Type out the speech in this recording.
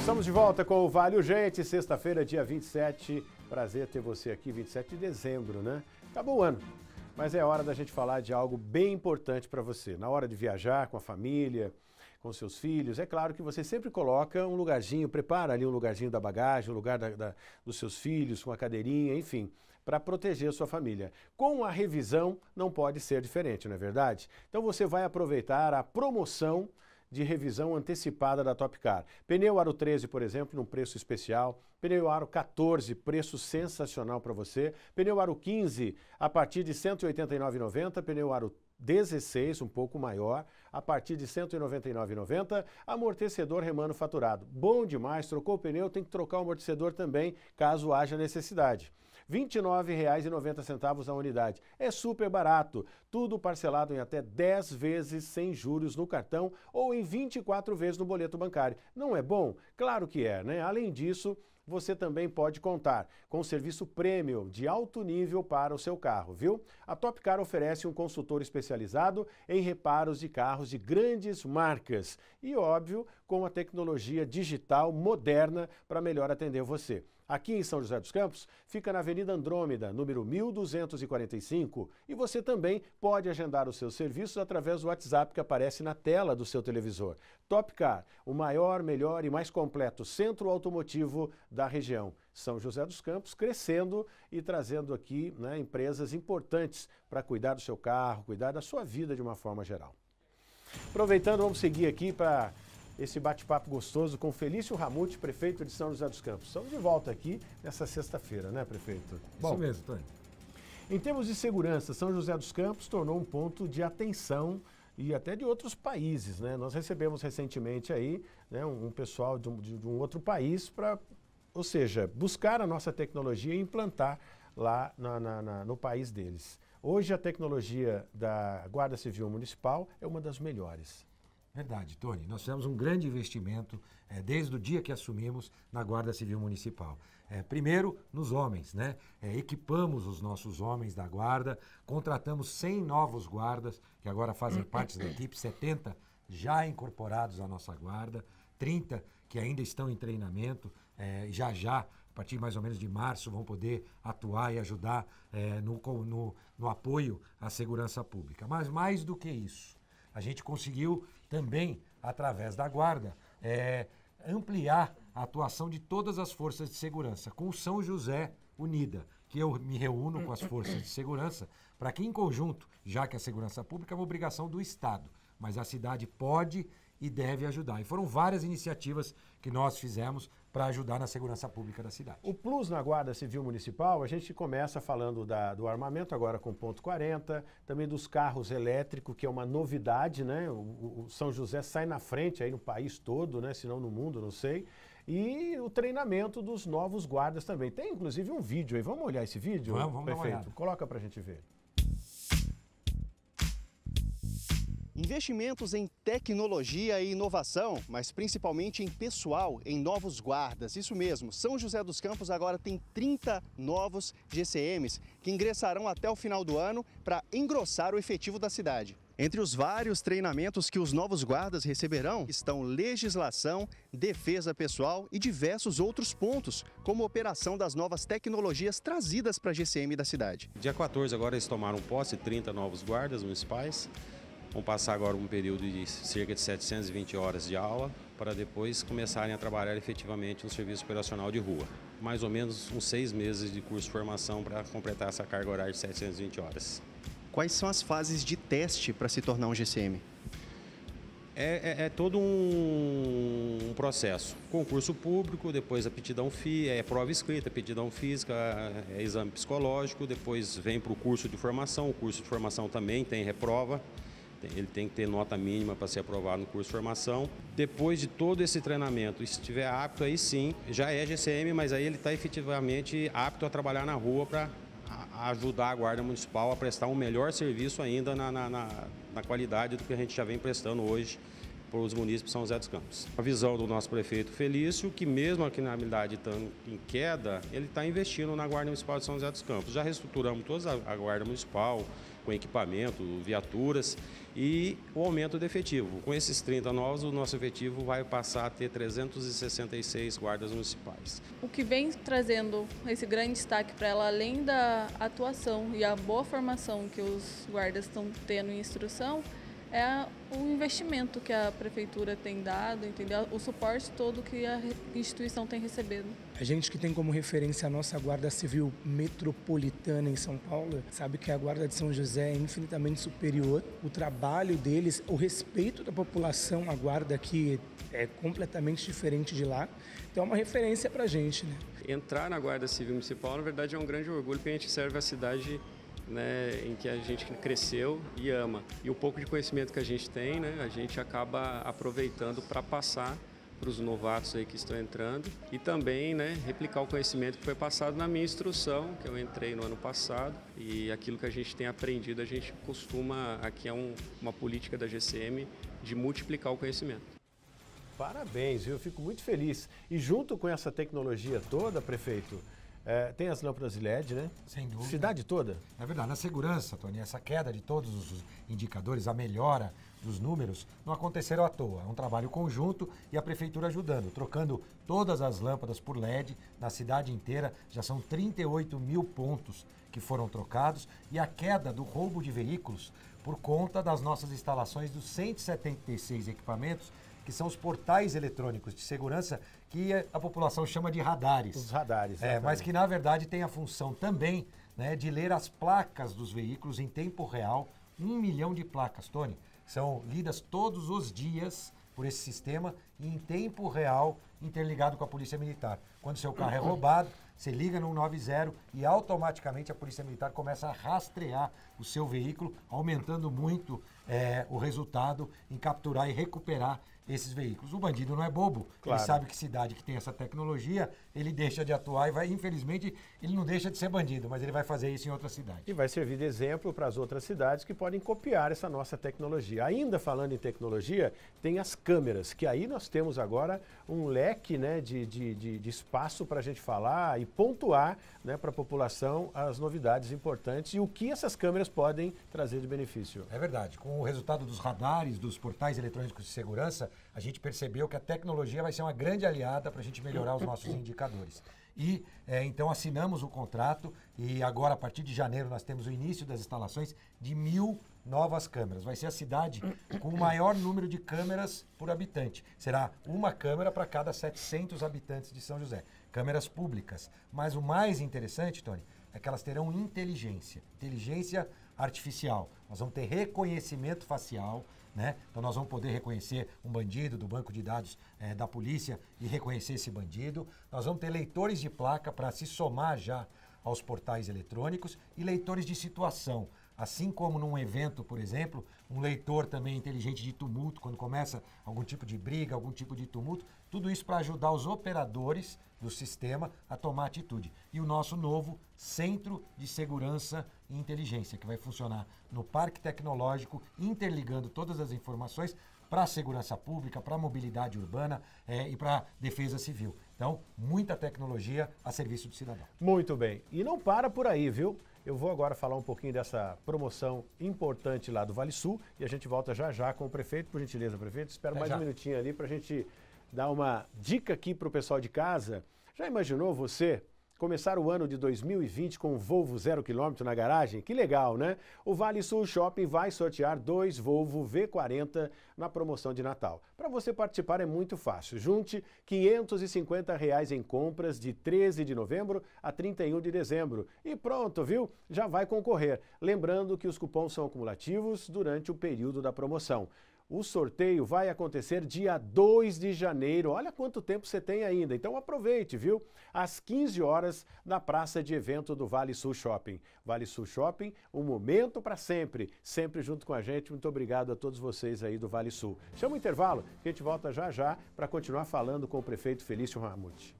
Estamos de volta com o Vale gente, sexta-feira, dia 27. Prazer ter você aqui, 27 de dezembro, né? Acabou o ano, mas é hora da gente falar de algo bem importante para você. Na hora de viajar com a família, com seus filhos, é claro que você sempre coloca um lugarzinho, prepara ali um lugarzinho da bagagem, um lugar da, da, dos seus filhos, uma cadeirinha, enfim, para proteger a sua família. Com a revisão, não pode ser diferente, não é verdade? Então você vai aproveitar a promoção de revisão antecipada da Topcar. Pneu Aro 13, por exemplo, num preço especial. Pneu Aro 14, preço sensacional para você. Pneu Aro 15, a partir de R$ 189,90. Pneu Aro 16, um pouco maior, a partir de R$ 199,90, amortecedor remanufaturado. Bom demais, trocou o pneu, tem que trocar o amortecedor também, caso haja necessidade. R$ 29,90 a unidade. É super barato, tudo parcelado em até 10 vezes sem juros no cartão ou em 24 vezes no boleto bancário. Não é bom? Claro que é, né? Além disso, você também pode contar com serviço premium de alto nível para o seu carro, viu? A Topcar oferece um consultor especializado em reparos de carros de grandes marcas e, óbvio, com a tecnologia digital moderna para melhor atender você. Aqui em São José dos Campos, fica na Avenida Andrômeda, número 1245, e você também pode agendar os seus serviços através do WhatsApp que aparece na tela do seu televisor. Topcar, o maior, melhor e mais completo centro automotivo da região. São José dos Campos crescendo e trazendo aqui né, empresas importantes para cuidar do seu carro, cuidar da sua vida de uma forma geral. Aproveitando, vamos seguir aqui para esse bate-papo gostoso com Felício Ramute, prefeito de São José dos Campos. Estamos de volta aqui nessa sexta-feira, né, prefeito? Isso Bom, mesmo, Tony. Em termos de segurança, São José dos Campos tornou um ponto de atenção e até de outros países, né? Nós recebemos recentemente aí né, um, pessoal de um, de um outro país para, ou seja, buscar a nossa tecnologia e implantar lá na, na, na, no país deles. Hoje a tecnologia da Guarda Civil Municipal é uma das melhores. Verdade, Tony. Nós fizemos um grande investimento é, desde o dia que assumimos na Guarda Civil Municipal. É, primeiro, nos homens, né? É, equipamos os nossos homens da Guarda, contratamos 100 novos guardas, que agora fazem parte da equipe, 70 já incorporados à nossa Guarda, 30 que ainda estão em treinamento, já já a partir mais ou menos de março, vão poder atuar e ajudar é, no, no, no, apoio à segurança pública. Mas mais do que isso, a gente conseguiu também através da Guarda, é, ampliar a atuação de todas as forças de segurança, com o São José Unida, que eu me reúno com as forças de segurança, para que, em conjunto, já que a é segurança pública é uma obrigação do Estado, mas a cidade pode e deve ajudar. E foram várias iniciativas que nós fizemos para ajudar na segurança pública da cidade. O Plus na Guarda Civil Municipal, a gente começa falando da, do armamento agora com ponto 40, também dos carros elétricos, que é uma novidade, né? O, o, São José sai na frente aí no país todo, né? Se não no mundo, não sei. E o treinamento dos novos guardas também. Tem inclusive um vídeo aí. Vamos olhar esse vídeo? Vamos, vamos prefeito. Dar uma olhada. Coloca pra gente ver. Investimentos em tecnologia e inovação, mas principalmente em pessoal, em novos guardas. Isso mesmo, São José dos Campos agora tem 30 novos GCMs que ingressarão até o final do ano para engrossar o efetivo da cidade. Entre os vários treinamentos que os novos guardas receberão estão legislação, defesa pessoal e diversos outros pontos, como operação das novas tecnologias trazidas para a GCM da cidade. Dia 14 agora eles tomaram posse, 30 novos guardas municipais. Vão passar agora um período de cerca de 720 horas de aula para depois começarem a trabalhar efetivamente no serviço operacional de rua. Mais ou menos uns seis meses de curso de formação para completar essa carga horária de 720 horas. Quais são as fases de teste para se tornar um GCM? É, é, é, todo um, processo. Concurso público, depois aptidão física, é prova escrita, aptidão física, é, é exame psicológico, depois vem para o curso de formação. O curso de formação também tem reprova. Ele tem que ter nota mínima para ser aprovado no curso de formação. Depois de todo esse treinamento, se estiver apto, aí sim, já é GCM, mas aí ele está efetivamente apto a trabalhar na rua para ajudar a Guarda Municipal a prestar um melhor serviço ainda na, na, na, na qualidade do que a gente já vem prestando hoje para os municípios de São José dos Campos. A visão do nosso prefeito Felício, que mesmo a criminalidade estando em queda, ele está investindo na Guarda Municipal de São José dos Campos. Já reestruturamos toda a Guarda Municipal, com equipamento, viaturas e o aumento do efetivo. Com esses 30 novos, o nosso efetivo vai passar a ter 366 guardas municipais. O que vem trazendo esse grande destaque para ela, além da atuação e a boa formação que os guardas estão tendo em instrução, é o investimento que a prefeitura tem dado, entendeu? o suporte todo que a instituição tem recebido. A gente que tem como referência a nossa Guarda Civil Metropolitana em São Paulo sabe que a Guarda de São José é infinitamente superior. O trabalho deles, o respeito da população à Guarda aqui é completamente diferente de lá. Então é uma referência para a gente. Né? Entrar na Guarda Civil Municipal, na verdade, é um grande orgulho porque a gente serve a cidade né, em que a gente cresceu e ama. E o pouco de conhecimento que a gente tem, né, a gente acaba aproveitando para passar para os novatos aí que estão entrando e também né, replicar o conhecimento que foi passado na minha instrução, que eu entrei no ano passado, e aquilo que a gente tem aprendido, a gente costuma, aqui é um, uma política da GCM, de multiplicar o conhecimento. Parabéns, eu fico muito feliz. E junto com essa tecnologia toda, prefeito, é, tem as lâmpadas LED, né? Sem dúvida. Cidade toda? É verdade. Na segurança, Tony, essa queda de todos os indicadores, a melhora dos números, não aconteceram à toa. É um trabalho conjunto e a prefeitura ajudando, trocando todas as lâmpadas por LED na cidade inteira. Já são 38 mil pontos que foram trocados e a queda do roubo de veículos por conta das nossas instalações dos 176 equipamentos que são os portais eletrônicos de segurança que a população chama de radares. Os radares, é, mas que na verdade tem a função também né, de ler as placas dos veículos em tempo real. Um milhão de placas, Tony, são lidas todos os dias por esse sistema em tempo real interligado com a Polícia Militar. Quando seu carro é roubado, você liga no 190 e automaticamente a Polícia Militar começa a rastrear o seu veículo, aumentando muito é, o resultado em capturar e recuperar esses veículos. O bandido não é bobo, claro. ele sabe que cidade que tem essa tecnologia, ele deixa de atuar e vai, infelizmente, ele não deixa de ser bandido, mas ele vai fazer isso em outra cidade. E vai servir de exemplo para as outras cidades que podem copiar essa nossa tecnologia. Ainda falando em tecnologia, tem as câmeras, que aí nós temos agora um leque né, de, de, de, de espaço para a gente falar e pontuar né, para a população as novidades importantes e o que essas câmeras podem trazer de benefício. É verdade. Com o resultado dos radares, dos portais eletrônicos de segurança, a gente percebeu que a tecnologia vai ser uma grande aliada para a gente melhorar os nossos indicadores. E é, então assinamos o contrato e agora, a partir de janeiro, nós temos o início das instalações de mil novas câmeras. Vai ser a cidade com o maior número de câmeras por habitante. Será uma câmera para cada 700 habitantes de São José. Câmeras públicas. Mas o mais interessante, Tony, é que elas terão inteligência. Inteligência artificial. Nós vamos ter reconhecimento facial, né? Então nós vamos poder reconhecer um bandido do banco de dados é, da polícia e reconhecer esse bandido. Nós vamos ter leitores de placa para se somar já aos portais eletrônicos e leitores de situação. Assim como num evento, por exemplo, um leitor também inteligente de tumulto, quando começa algum tipo de briga, algum tipo de tumulto, tudo isso para ajudar os operadores do sistema a tomar atitude. E o nosso novo Centro de Segurança e inteligência, que vai funcionar no Parque Tecnológico, interligando todas as informações para a segurança pública, para a mobilidade urbana é, e para a defesa civil. Então, muita tecnologia a serviço do cidadão. Muito bem. E não para por aí, viu? Eu vou agora falar um pouquinho dessa promoção importante lá do Vale Sul e a gente volta já já com o prefeito, por gentileza, prefeito. Espero mais já. um minutinho ali para a gente dar uma dica aqui para o pessoal de casa. Já imaginou você começar o ano de 2020 com um Volvo zero quilômetro na garagem? Que legal, né? O Vale Sul Shopping vai sortear dois Volvo V40 na promoção de Natal. Para você participar é muito fácil. Junte R$ 550 reais em compras de 13 de novembro a 31 de dezembro. E pronto, viu? Já vai concorrer. Lembrando que os cupons são acumulativos durante o período da promoção. O sorteio vai acontecer dia 2 de janeiro. Olha quanto tempo você tem ainda. Então aproveite, viu? Às 15 horas na praça de evento do Vale Sul Shopping. Vale Sul Shopping, um momento para sempre. Sempre junto com a gente. Muito obrigado a todos vocês aí do Vale Sul. Chama o intervalo, a gente volta já já para continuar falando com o prefeito Felício Ramute.